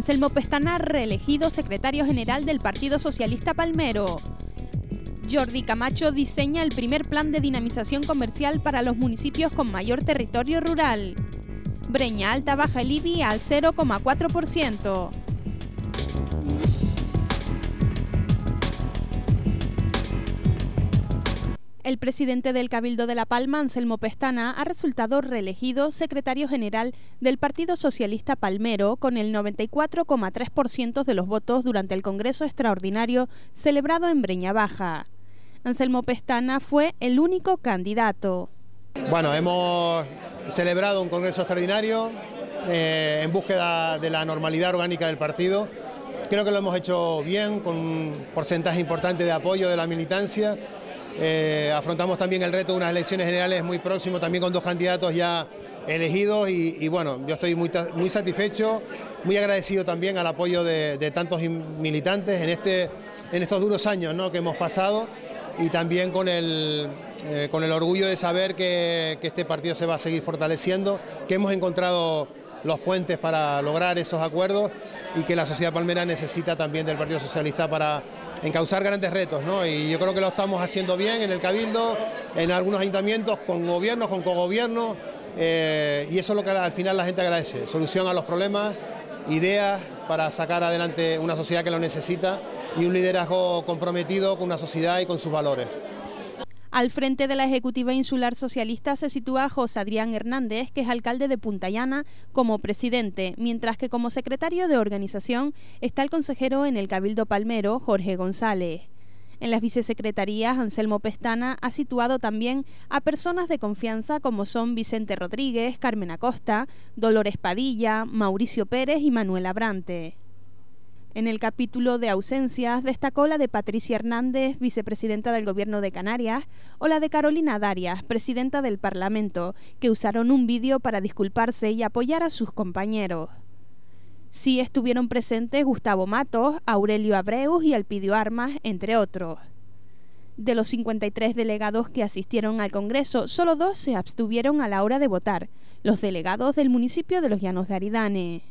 Anselmo Pestana reelegido secretario general del Partido Socialista Palmero. Jordi Camacho diseña el primer plan de dinamización comercial para los municipios con mayor territorio rural. Breña Alta baja el IBI al 0,4%. El presidente del Cabildo de La Palma, Anselmo Pestana, ha resultado reelegido secretario general del Partido Socialista Palmero con el 94,3% de los votos durante el Congreso Extraordinario celebrado en Breña Baja. Anselmo Pestana fue el único candidato. Bueno, hemos celebrado un Congreso Extraordinario eh, en búsqueda de la normalidad orgánica del partido. Creo que lo hemos hecho bien, con un porcentaje importante de apoyo de la militancia eh, afrontamos también el reto de unas elecciones generales muy próximo, también con dos candidatos ya elegidos y, bueno, yo estoy muy, muy satisfecho, muy agradecido también al apoyo de, tantos militantes en, este, en estos duros años que hemos pasado y también con el, eh, con el orgullo de saber que este partido se va a seguir fortaleciendo, que hemos encontrado los puentes para lograr esos acuerdos y que la sociedad palmera necesita también del Partido Socialista para en causar grandes retos, ¿no? Y yo creo que lo estamos haciendo bien en el Cabildo, en algunos ayuntamientos, con gobiernos, con cogobiernos, eh, y eso es lo que al final la gente agradece, solución a los problemas, ideas para sacar adelante una sociedad que lo necesita y un liderazgo comprometido con una sociedad y con sus valores. Al frente de la Ejecutiva Insular Socialista se sitúa José Adrián Hernández, que es alcalde de Puntallana, como presidente, mientras que como secretario de organización está el consejero en el Cabildo Palmero, Jorge González. En las vicesecretarías, Anselmo Pestana ha situado también a personas de confianza como son Vicente Rodríguez, Carmen Acosta, Dolores Padilla, Mauricio Pérez y Manuel Abrante. En el capítulo de ausencias destacó la de Patricia Hernández, vicepresidenta del Gobierno de Canarias, o la de Carolina Darias, presidenta del Parlamento, que usaron un vídeo para disculparse y apoyar a sus compañeros. Sí estuvieron presentes Gustavo Matos, Aurelio Abreus y Alpidio Armas, entre otros. De los 53 delegados que asistieron al Congreso, solo dos se abstuvieron a la hora de votar, los delegados del municipio de Los Llanos de Aridane.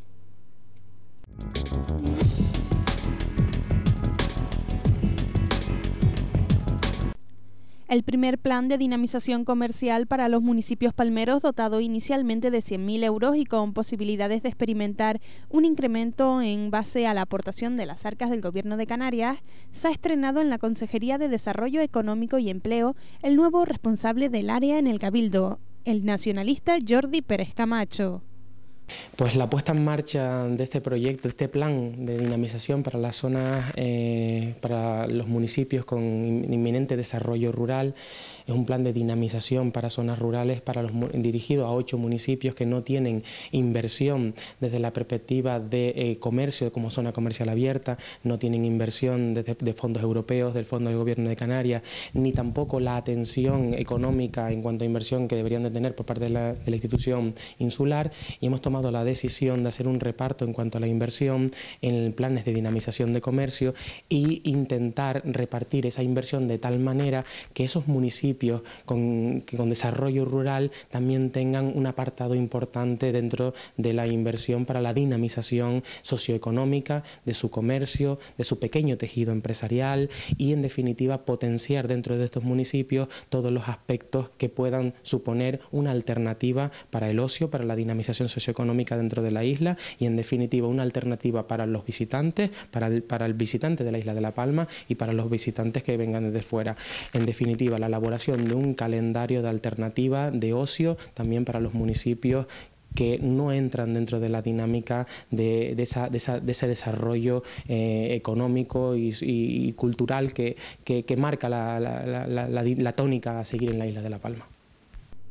El primer plan de dinamización comercial para los municipios palmeros, dotado inicialmente de 100.000 euros y con posibilidades de experimentar un incremento en base a la aportación de las arcas del Gobierno de Canarias, se ha estrenado en la Consejería de Desarrollo Económico y Empleo el nuevo responsable del área en el Cabildo, el nacionalista Jordi Pérez Camacho. Pues la puesta en marcha de este proyecto, de este plan de dinamización para las zonas, eh, para los municipios con inminente desarrollo rural, es un plan de dinamización para zonas rurales para los, dirigido a ocho municipios que no tienen inversión desde la perspectiva de eh, comercio como zona comercial abierta, no tienen inversión desde, fondos europeos, del Fondo de Gobierno de Canarias, ni tampoco la atención económica en cuanto a inversión que deberían de tener por parte de la, institución insular y hemos tomado la decisión de hacer un reparto en cuanto a la inversión en planes de dinamización de comercio e intentar repartir esa inversión de tal manera que esos municipios con, con desarrollo rural también tengan un apartado importante dentro de la inversión para la dinamización socioeconómica de su comercio, de su pequeño tejido empresarial y en definitiva potenciar dentro de estos municipios todos los aspectos que puedan suponer una alternativa para el ocio, para la dinamización socioeconómica dentro de la isla y en definitiva una alternativa para los visitantes, para el, para el visitante de la isla de La Palma y para los visitantes que vengan desde fuera. En definitiva, la elaboración de un calendario de alternativa de ocio también para los municipios que no entran dentro de la dinámica de, ese desarrollo eh, económico y, cultural que, marca la tónica a seguir en la isla de La Palma.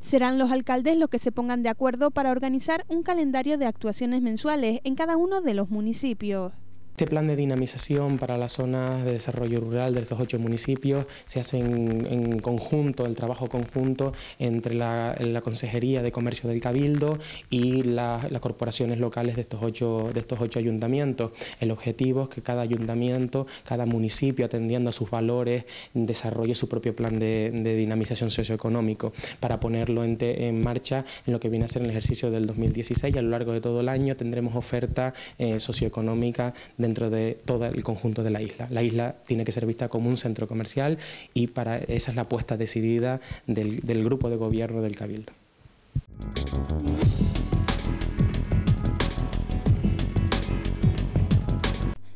Serán los alcaldes los que se pongan de acuerdo para organizar un calendario de actuaciones mensuales en cada uno de los municipios. Este plan de dinamización para las zonas de desarrollo rural de estos ocho municipios se hace en, conjunto, el trabajo conjunto entre la, Consejería de Comercio del Cabildo y las corporaciones locales de estos, ocho, de estos ocho ayuntamientos. El objetivo es que cada ayuntamiento, cada municipio, atendiendo a sus valores, desarrolle su propio plan de, dinamización socioeconómico para ponerlo en, marcha en lo que viene a ser el ejercicio del 2016 a lo largo de todo el año tendremos oferta eh, socioeconómica de dentro de todo el conjunto de la isla. La isla tiene que ser vista como un centro comercial y para esa es la apuesta decidida del, del grupo de gobierno del Cabildo.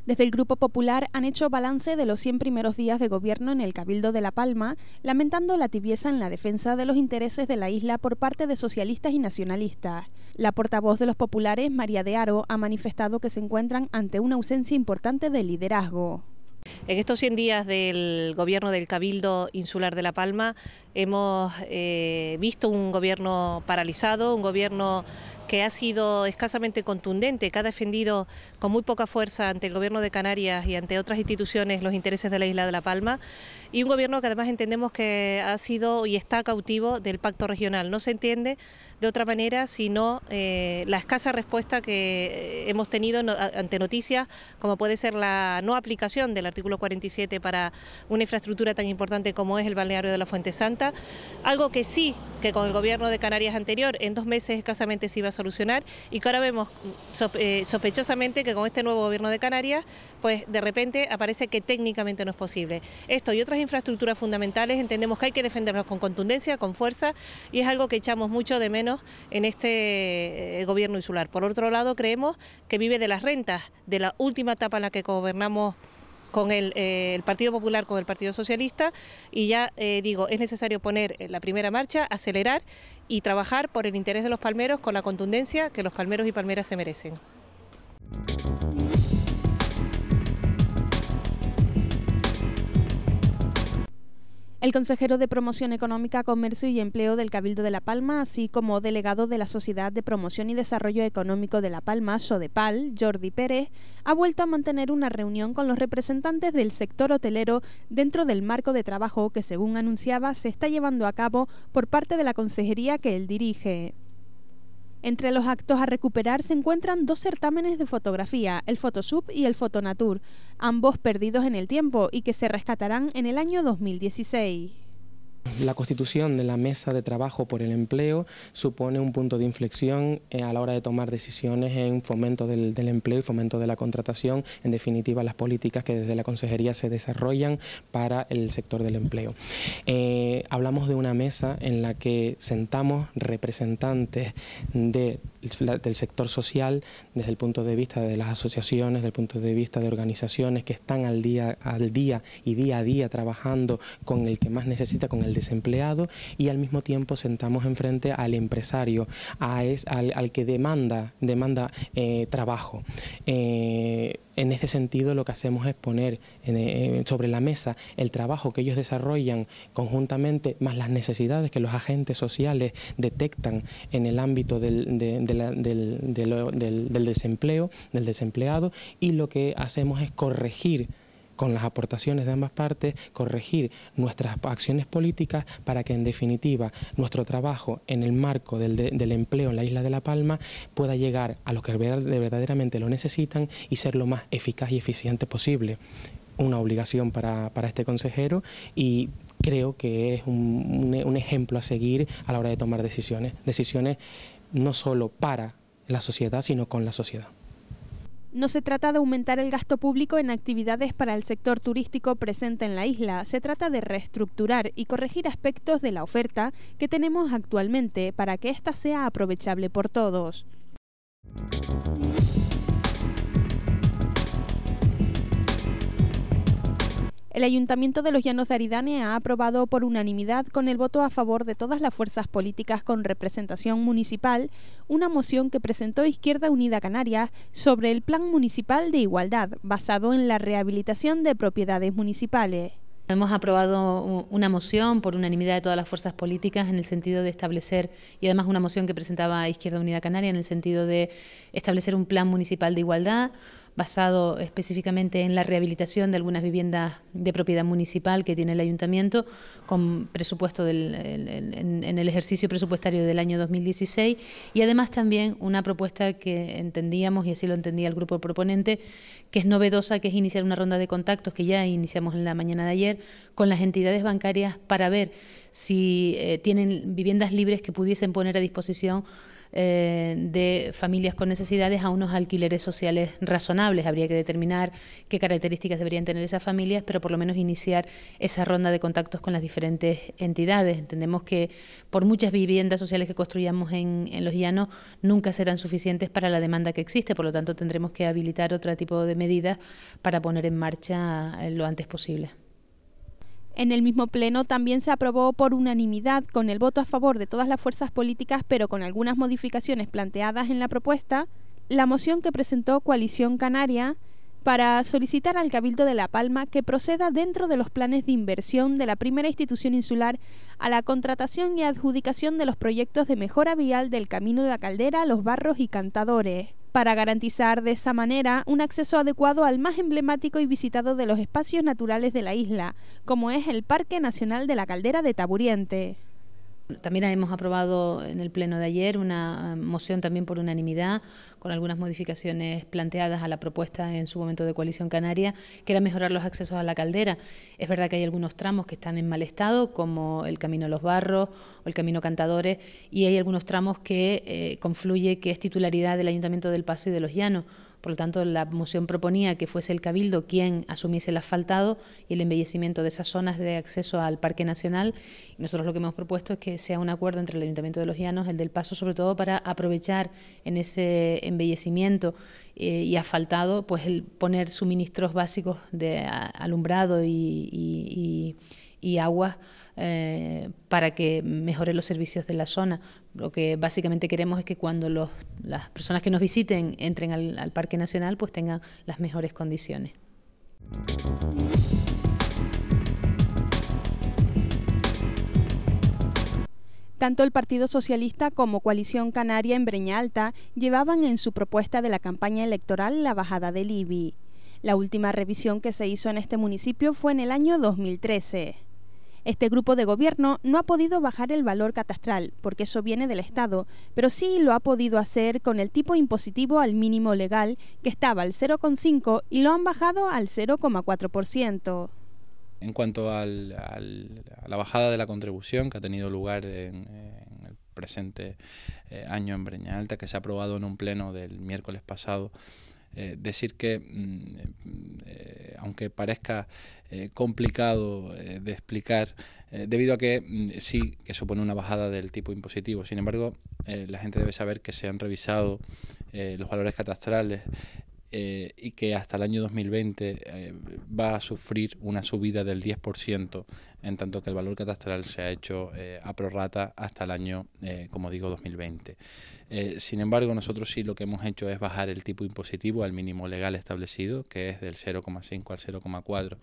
Desde el Grupo Popular han hecho balance de los 100 primeros días de gobierno en el Cabildo de La Palma, lamentando la tibieza en la defensa de los intereses de la isla por parte de socialistas y nacionalistas. La portavoz de los populares, María de Aro, ha manifestado que se encuentran ante una ausencia importante de liderazgo. En estos 100 días del gobierno del Cabildo Insular de La Palma hemos eh, visto un gobierno paralizado, un gobierno que ha sido escasamente contundente, que ha defendido con muy poca fuerza ante el Gobierno de Canarias y ante otras instituciones los intereses de la isla de La Palma, y un Gobierno que además entendemos que ha sido y está cautivo del pacto regional. No se entiende de otra manera sino eh, la escasa respuesta que eh, hemos tenido ante noticias, como puede ser la no aplicación del artículo 47 para una infraestructura tan importante como es el balneario de la Fuente Santa, algo que sí, que con el Gobierno de Canarias anterior, en dos meses escasamente se iba a solucionar y que ahora vemos mm, eh, sospechosamente que con este nuevo gobierno de Canarias, pues de repente aparece que técnicamente no es posible. Esto y otras infraestructuras fundamentales entendemos que hay que defendernos con contundencia, con fuerza y es algo que echamos mucho de menos en este eh, gobierno insular. Por otro lado, creemos que vive de las rentas, de la última etapa en la que gobernamos con eh, el, Partido Popular, con el Partido Socialista, y ya eh, digo, es necesario poner eh, la primera marcha, acelerar y trabajar por el interés de los palmeros con la contundencia que los palmeros y palmeras se merecen. El consejero de Promoción Económica, Comercio y Empleo del Cabildo de La Palma, así como delegado de la Sociedad de Promoción y Desarrollo Económico de La Palma, Sodepal, Jordi Pérez, ha vuelto a mantener una reunión con los representantes del sector hotelero dentro del marco de trabajo que, según anunciaba, se está llevando a cabo por parte de la consejería que él dirige. Entre los actos a recuperar se encuentran dos certámenes de fotografía, el Photoshop y el Photonatur, ambos perdidos en el tiempo y que se rescatarán en el año 2016. La constitución de la Mesa de Trabajo por el Empleo supone un punto de inflexión eh, a la hora de tomar decisiones en fomento del, empleo y fomento de la contratación, en definitiva las políticas que desde la Consejería se desarrollan para el sector del empleo. Eh, hablamos de una mesa en la que sentamos representantes del sector social desde el punto de vista de las asociaciones, desde el punto de vista de organizaciones que están al día, al día y día a día trabajando con el que más necesita, con el desempleado y al mismo tiempo sentamos enfrente al empresario, a es, al, al, que demanda, demanda eh, trabajo. Eh, en este sentido lo que hacemos es poner eh, sobre la mesa el trabajo que ellos desarrollan conjuntamente, más las necesidades que los agentes sociales detectan en el ámbito del, del, del desempleo, del desempleado, y lo que hacemos es corregir con las aportaciones de ambas partes, corregir nuestras acciones políticas para que en definitiva nuestro trabajo en el marco del, empleo en la isla de La Palma pueda llegar a los que verdaderamente lo necesitan y ser lo más eficaz y eficiente posible. Una obligación para, este consejero y creo que es un, un, ejemplo a seguir a la hora de tomar decisiones. Decisiones no solo para la sociedad, sino con la sociedad. No se trata de aumentar el gasto público en actividades para el sector turístico presente en la isla, se trata de reestructurar y corregir aspectos de la oferta que tenemos actualmente para que ésta sea aprovechable por todos. El Ayuntamiento de los Llanos de Aridane ha aprobado por unanimidad, con el voto a favor de todas las fuerzas políticas con representación municipal, una moción que presentó Izquierda Unida Canarias sobre el Plan Municipal de Igualdad, basado en la rehabilitación de propiedades municipales. Hemos aprobado una moción por unanimidad de todas las fuerzas políticas en el sentido de establecer, y además una moción que presentaba Izquierda Unida Canaria en el sentido de establecer un plan municipal de igualdad, basado específicamente en la rehabilitación de algunas viviendas de propiedad municipal que tiene el ayuntamiento con presupuesto en, el ejercicio presupuestario del año 2016 y además también una propuesta que entendíamos, y así lo entendía el grupo proponente, que es novedosa, que es iniciar una ronda de contactos que ya iniciamos en la mañana de ayer con las entidades bancarias para ver si eh, tienen viviendas libres que pudiesen poner a disposición eh, de familias con necesidades a unos alquileres sociales razonables. Habría que determinar qué características deberían tener esas familias, pero por lo menos iniciar esa ronda de contactos con las diferentes entidades. Entendemos que por muchas viviendas sociales que construyamos en, en los llanos, nunca serán suficientes para la demanda que existe, por lo tanto tendremos que habilitar otro tipo de medidas para poner en marcha eh, lo antes posible. En el mismo pleno también se aprobó por unanimidad, con el voto a favor de todas las fuerzas políticas, pero con algunas modificaciones planteadas en la propuesta, la moción que presentó Coalición Canaria para solicitar al Cabildo de La Palma que proceda dentro de los planes de inversión de la primera institución insular a la contratación y adjudicación de los proyectos de mejora vial del Camino de la Caldera, Los Barros y Cantadores para garantizar de esa manera un acceso adecuado al más emblemático y visitado de los espacios naturales de la isla, como es el Parque Nacional de la Caldera de Taburiente. También hemos aprobado en el Pleno de ayer una eh, moción también por unanimidad, con algunas modificaciones planteadas a la propuesta en su momento de Coalición Canaria, que era mejorar los accesos a la caldera. Es verdad que hay algunos tramos que están en mal estado, como el Camino Los Barros o el Camino Cantadores, y hay algunos tramos que eh, confluye que es titularidad del Ayuntamiento del Paso y de Los Llanos por lo tanto, la moción proponía que fuese el Cabildo quien asumiese el asfaltado y el embellecimiento de esas zonas de acceso al Parque Nacional. Y nosotros lo que hemos propuesto es que sea un acuerdo entre el Ayuntamiento de Los Llanos, el del Paso, sobre todo para aprovechar en ese embellecimiento eh, y asfaltado, pues el poner suministros básicos de alumbrado y y aguas eh, para que mejoren los servicios de la zona. Lo que básicamente queremos es que cuando las personas que nos visiten entren al, Parque Nacional, pues tengan las mejores condiciones. Tanto el Partido Socialista como Coalición Canaria en Breña Alta llevaban en su propuesta de la campaña electoral la bajada del IBI. La última revisión que se hizo en este municipio fue en el año 2013. Este grupo de gobierno no ha podido bajar el valor catastral, porque eso viene del Estado, pero sí lo ha podido hacer con el tipo impositivo al mínimo legal, que estaba al 0,5 y lo han bajado al 0,4%. En cuanto a la bajada de la contribución que ha tenido lugar en, el presente eh, año en Breña Alta, que se ha aprobado en un pleno del miércoles pasado, eh, decir que, mm, eh, aunque parezca eh, complicado de explicar, debido a que mm, sí que supone una bajada del tipo impositivo, sin embargo, la gente debe saber que se han revisado los valores catastrales eh, y que hasta el año 2020 eh, va a sufrir una subida del 10%, en tanto que el valor catastral se ha hecho eh, a prorrata hasta el año, como digo, 2020. sin embargo, nosotros sí lo que hemos hecho es bajar el tipo impositivo al mínimo legal establecido, que es del 0,5 al 0,4.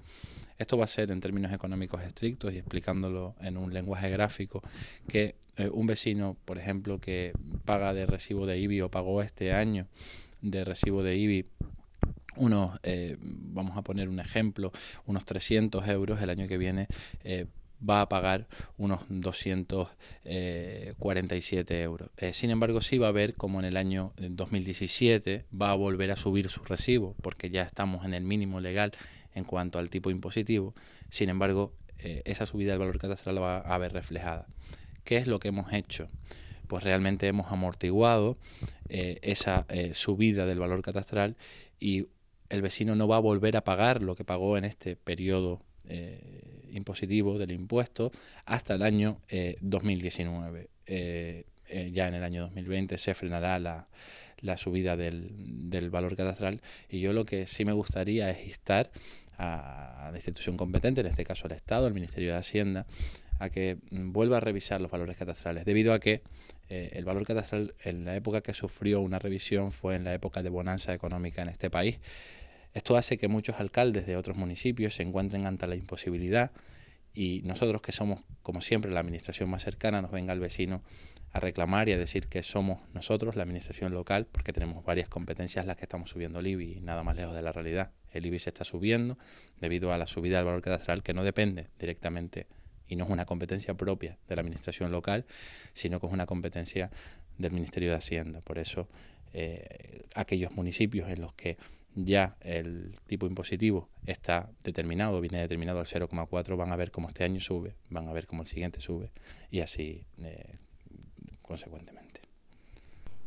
Esto va a ser en términos económicos estrictos y explicándolo en un lenguaje gráfico que un vecino, por ejemplo, que paga de recibo de IBI o pagó este año de recibo de IBI unos, eh, vamos a poner un ejemplo, unos 300 euros el año que viene eh, va a pagar unos 247 eh, euros. sin embargo, sí va a ver como en el año 2017 va a volver a subir su recibo, porque ya estamos en el mínimo legal en cuanto al tipo impositivo. Sin embargo, esa subida del valor catastral va a ver reflejada. ¿Qué es lo que hemos hecho? pues realmente hemos amortiguado eh, esa eh, subida del valor catastral y el vecino no va a volver a pagar lo que pagó en este periodo eh, impositivo del impuesto hasta el año 2019. ya en el año 2020 se frenará la, subida del, del, valor catastral y yo lo que sí me gustaría es instar a la institución competente, en este caso al Estado, el Ministerio de Hacienda, a que mm, vuelva a revisar los valores catastrales, debido a que eh, el valor catastral en la época que sufrió una revisión fue en la época de bonanza económica en este país. Esto hace que muchos alcaldes de otros municipios se encuentren ante la imposibilidad y nosotros que somos, como siempre, la administración más cercana, nos venga el vecino a reclamar y a decir que somos nosotros, la administración local, porque tenemos varias competencias las que estamos subiendo el IBI, y nada más lejos de la realidad. El IBI se está subiendo debido a la subida del valor catastral, que no depende directamente y no es una competencia propia de la Administración local, sino que es una competencia del Ministerio de Hacienda. Por eso, eh, aquellos municipios en los que ya el tipo impositivo está determinado, viene determinado al 0,4, van a ver cómo este año sube, van a ver cómo el siguiente sube y así eh, consecuentemente.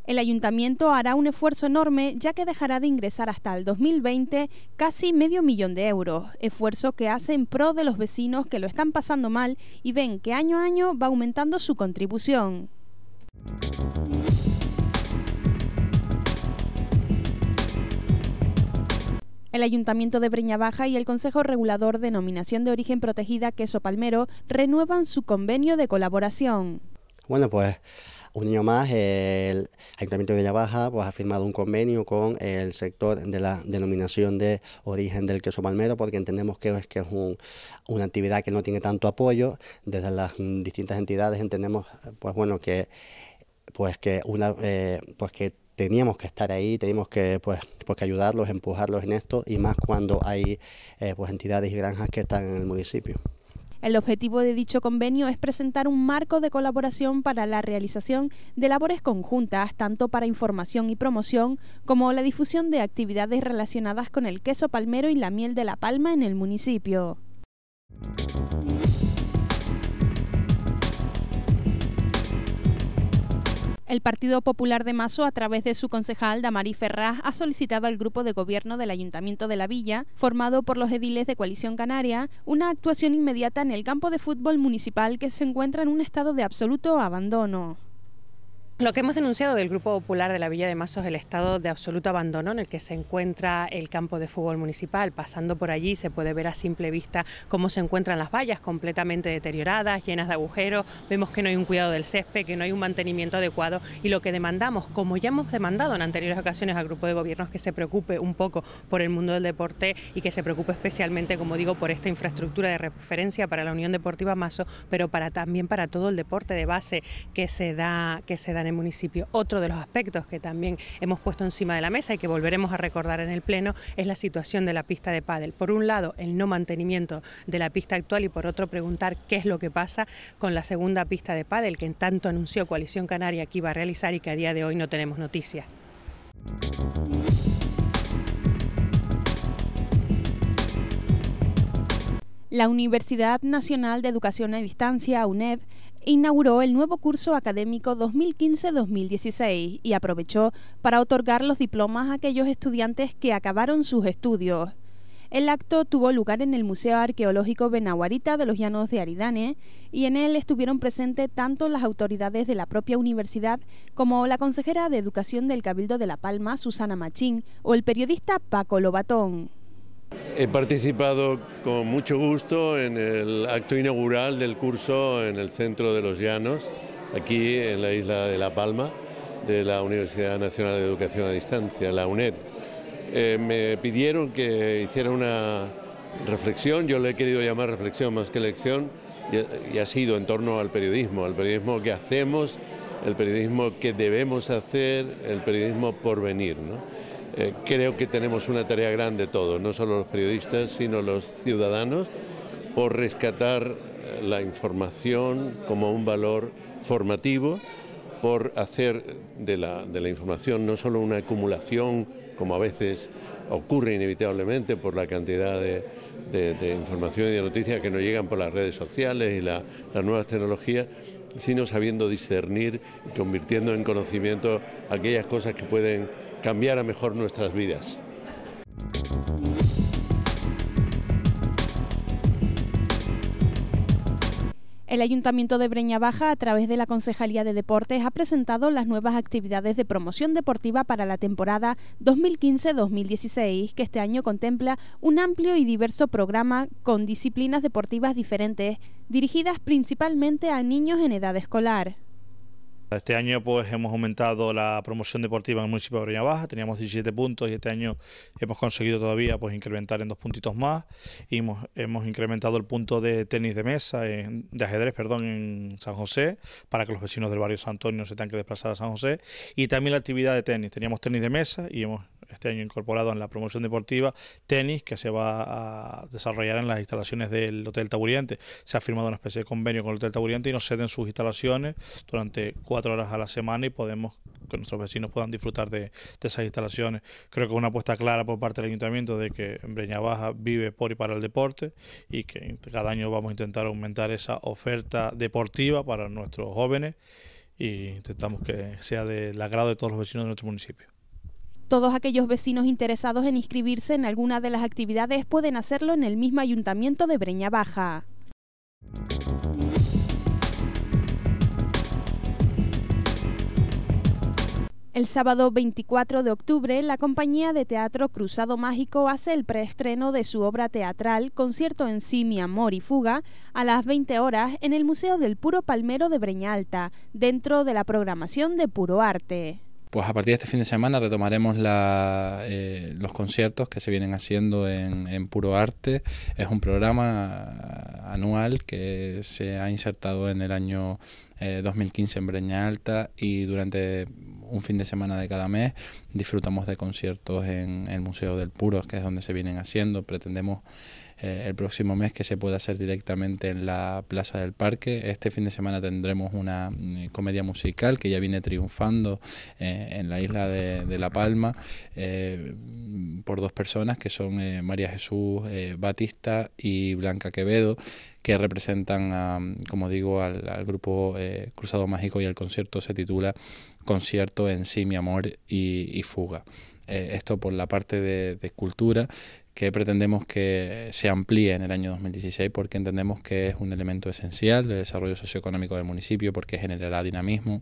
El ayuntamiento hará un esfuerzo enorme ya que dejará de ingresar hasta el 2020 casi medio millón de euros, esfuerzo que hace en pro de los vecinos que lo están pasando mal y ven que año a año va aumentando su contribución. El Ayuntamiento de Breña Baja y el Consejo Regulador de Nominación de Origen Protegida Queso Palmero renuevan su convenio de colaboración. Bueno, pues un año más, el Ayuntamiento de Villa Baja pues, ha firmado un convenio con el sector de la denominación de origen del queso palmero, porque entendemos que es, que es una actividad que no tiene tanto apoyo desde las distintas entidades. Entendemos, pues bueno, que pues que una eh, pues que teníamos que estar ahí, teníamos que, pues, pues ayudarlos, empujarlos en esto y más cuando hay eh, pues entidades y granjas que están en el municipio. El objetivo de dicho convenio es presentar un marco de colaboración para la realización de labores conjuntas, tanto para información y promoción como la difusión de actividades relacionadas con el queso palmero y la miel de la palma en el municipio. El Partido Popular de Mazo, a través de su concejal Damari Ferraz, ha solicitado al grupo de gobierno del Ayuntamiento de la Villa, formado por los ediles de Coalición Canaria, una actuación inmediata en el campo de fútbol municipal que se encuentra en un estado de absoluto abandono. Lo que hemos denunciado del Grupo Popular de la Villa de Mazos es el estado de absoluto abandono en el que se encuentra el campo de fútbol municipal. Pasando por allí se puede ver a simple vista cómo se encuentran las vallas completamente deterioradas, llenas de agujeros. Vemos que no hay un cuidado del césped, que no hay un mantenimiento adecuado y lo que demandamos, como ya hemos demandado en anteriores ocasiones al Grupo de Gobiernos, que se preocupe un poco por el mundo del deporte y que se preocupe especialmente, como digo, por esta infraestructura de referencia para la Unión Deportiva Mazo, pero para, también para todo el deporte de base que se da, que se da municipio. Otro de los aspectos que también hemos puesto encima de la mesa y que volveremos a recordar en el Pleno es la situación de la pista de pádel. Por un lado, el no mantenimiento de la pista actual y por otro preguntar qué es lo que pasa con la segunda pista de pádel que en tanto anunció Coalición Canaria que iba a realizar y que a día de hoy no tenemos noticias. La Universidad Nacional de Educación a Distancia, UNED, inauguró el nuevo curso académico 2015-2016 y aprovechó para otorgar los diplomas a aquellos estudiantes que acabaron sus estudios. El acto tuvo lugar en el Museo Arqueológico Benaguarita de los Llanos de Aridane y en él estuvieron presentes tanto las autoridades de la propia universidad como la consejera de Educación del Cabildo de La Palma, Susana Machín, o el periodista Paco Lobatón. He participado con mucho gusto en el acto inaugural del curso en el centro de los Llanos, aquí en la isla de La Palma, de la Universidad Nacional de Educación a Distancia, la UNED. Eh, me pidieron que hiciera una reflexión, yo le he querido llamar reflexión más que lección, y, ha sido en torno al periodismo, al periodismo que hacemos, el periodismo que debemos hacer, el periodismo por venir. ¿no? Eh, creo que tenemos una tarea grande todos, no solo los periodistas, sino los ciudadanos, por rescatar eh, la información como un valor formativo, por hacer de la, información no solo una acumulación, como a veces ocurre inevitablemente por la cantidad de, información y de noticias que nos llegan por las redes sociales y las nuevas tecnologías, sino sabiendo discernir y convirtiendo en conocimiento aquellas cosas que pueden cambiara mejor nuestras vidas. El Ayuntamiento de Breña Baja, a través de la Concejalía de Deportes, ha presentado las nuevas actividades de promoción deportiva para la temporada 2015-2016, que este año contempla un amplio y diverso programa con disciplinas deportivas diferentes, dirigidas principalmente a niños en edad escolar. Este año pues hemos aumentado la promoción deportiva en el municipio de Breña Baja, teníamos 17 puntos y este año hemos conseguido todavía pues incrementar en dos puntitos más y hemos, incrementado el punto de tenis de mesa, de ajedrez, perdón, en San José, para que los vecinos del barrio San Antonio se tengan que desplazar a San José y también la actividad de tenis, teníamos tenis de mesa y hemos este año incorporado en la promoción deportiva tenis que se va a desarrollar en las instalaciones del Hotel Taburiente. Se ha firmado una especie de convenio con el Hotel Taburiente y nos ceden sus instalaciones durante cuatro horas a la semana y podemos que nuestros vecinos puedan disfrutar de, esas instalaciones. Creo que es una apuesta clara por parte del ayuntamiento de que Breña Baja vive por y para el deporte y que cada año vamos a intentar aumentar esa oferta deportiva para nuestros jóvenes y intentamos que sea del agrado de todos los vecinos de nuestro municipio. Todos aquellos vecinos interesados en inscribirse en alguna de las actividades pueden hacerlo en el mismo ayuntamiento de Breña Baja. El sábado 24 de octubre, la compañía de teatro Cruzado Mágico hace el preestreno de su obra teatral Concierto en sí, mi amor y fuga, a las 20 horas en el Museo del Puro Palmero de Breñalta, dentro de la programación de Puro Arte. Pues a partir de este fin de semana retomaremos eh, los conciertos que se vienen haciendo en, en Puro Arte. Es un programa anual que se ha insertado en el año 2015 eh, en Breña Alta y durante un fin de semana de cada mes disfrutamos de conciertos en el Museo del Puro... que es donde se vienen haciendo. Pretendemos eh, el próximo mes que se pueda hacer directamente en la Plaza del Parque. Este fin de semana tendremos una eh, comedia musical que ya viene triunfando en la isla de La Palma por dos personas que son María Jesús Batista y Blanca Quevedo que representan, como digo, al, grupo eh, Cruzado Mágico y el concierto se titula Concierto en sí, mi amor y, fuga. Eh, esto por la parte de, de cultura que pretendemos que se amplíe en el año 2016 porque entendemos que es un elemento esencial del desarrollo socioeconómico del municipio, porque generará dinamismo,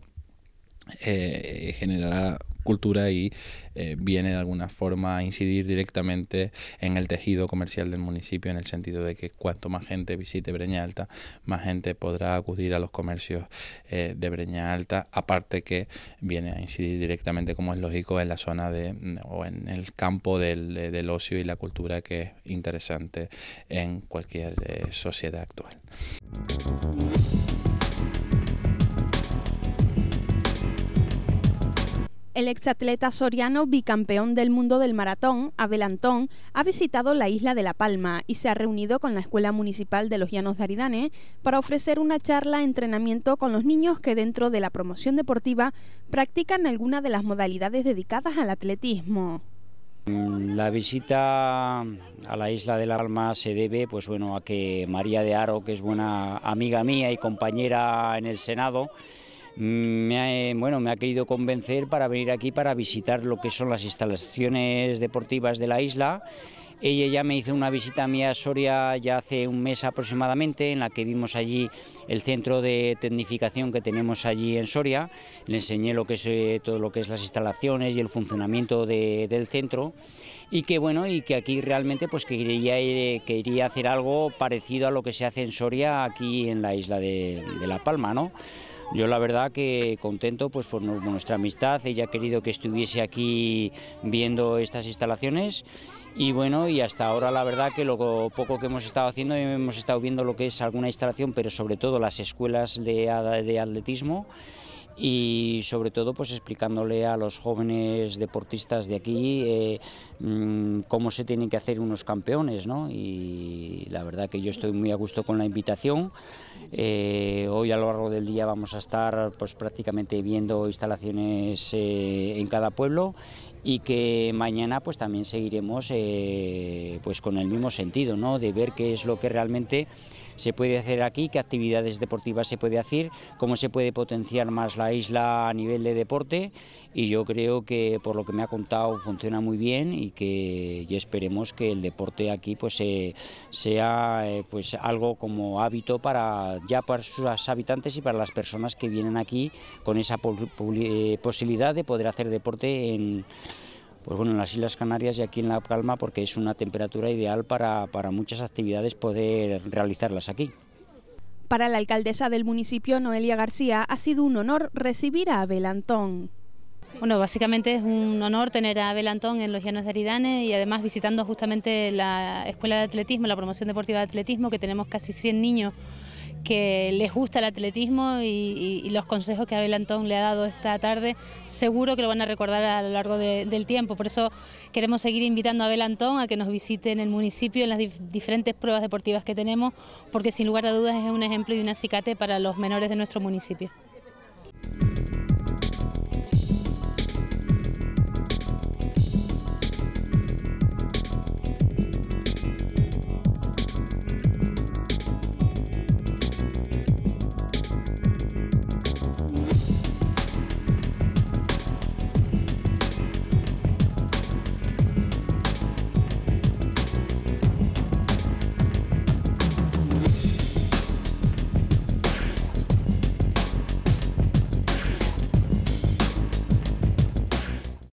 eh, generará cultura y eh, viene de alguna forma a incidir directamente en el tejido comercial del municipio en el sentido de que cuanto más gente visite Breña Alta, más gente podrá acudir a los comercios eh, de Breña Alta, aparte que viene a incidir directamente, como es lógico, en la zona de o en el campo del, del ocio y la cultura que es interesante en cualquier sociedad actual. El exatleta soriano, bicampeón del mundo del maratón, Abel Antón, ha visitado la isla de La Palma y se ha reunido con la Escuela Municipal de los Llanos de Aridane para ofrecer una charla entrenamiento con los niños que dentro de la promoción deportiva practican alguna de las modalidades dedicadas al atletismo. Mm, la visita a la isla de La Palma se debe pues bueno, a que María de Aro, que es buena amiga mía y compañera en el Senado, me ha, eh, bueno, me ha querido convencer para venir aquí para visitar lo que son las instalaciones deportivas de la isla. Ella ya me hizo una visita a a Soria ya hace un mes aproximadamente, en la que vimos allí el centro de tecnificación que tenemos allí en Soria. Le enseñé lo que es, eh, todo lo que es las instalaciones y el funcionamiento del centro. Y que bueno, y que aquí realmente pues quería, eh, quería hacer algo parecido a lo que se hace en Soria aquí en la isla de, de La Palma, ¿no? Yo la verdad que contento pues por nuestra amistad, ella ha querido que estuviese aquí viendo estas instalaciones y bueno, y hasta ahora la verdad que lo poco que hemos estado haciendo, hemos estado viendo lo que es alguna instalación, pero sobre todo las escuelas de, de atletismo y sobre todo pues explicándole a los jóvenes deportistas de aquí eh, mm, cómo se tienen que hacer unos campeones ¿no? y la verdad que yo estoy muy a gusto con la invitación eh, hoy a lo largo del día vamos a estar pues prácticamente viendo instalaciones eh, en cada pueblo y que mañana pues también seguiremos pues con el mismo sentido ¿no? de ver qué es lo que realmente se puede hacer aquí, qué actividades deportivas se puede hacer, cómo se puede potenciar más la isla a nivel de deporte y yo creo que por lo que me ha contado funciona muy bien y que esperemos que el deporte aquí pues sea eh, pues algo como hábito para ya para sus habitantes y para las personas que vienen aquí con esa eh, posibilidad de poder hacer deporte en pues bueno, en las Islas Canarias y aquí en La Palma porque es una temperatura ideal para, para muchas actividades poder realizarlas aquí. Para la alcaldesa del municipio, Noelia García, ha sido un honor recibir a Abel Antón. Bueno, básicamente es un honor tener a Abel Antón en los Llanos de Aridane y además visitando justamente la Escuela de Atletismo, la promoción deportiva de atletismo, que tenemos casi 100 niños que les gusta el atletismo y, los consejos que Abel Antón le ha dado esta tarde seguro que lo van a recordar a lo largo del tiempo. Por eso queremos seguir invitando a Abel Antón a que nos visite en el municipio en las diferentes pruebas deportivas que tenemos, porque sin lugar a dudas es un ejemplo y un acicate para los menores de nuestro municipio.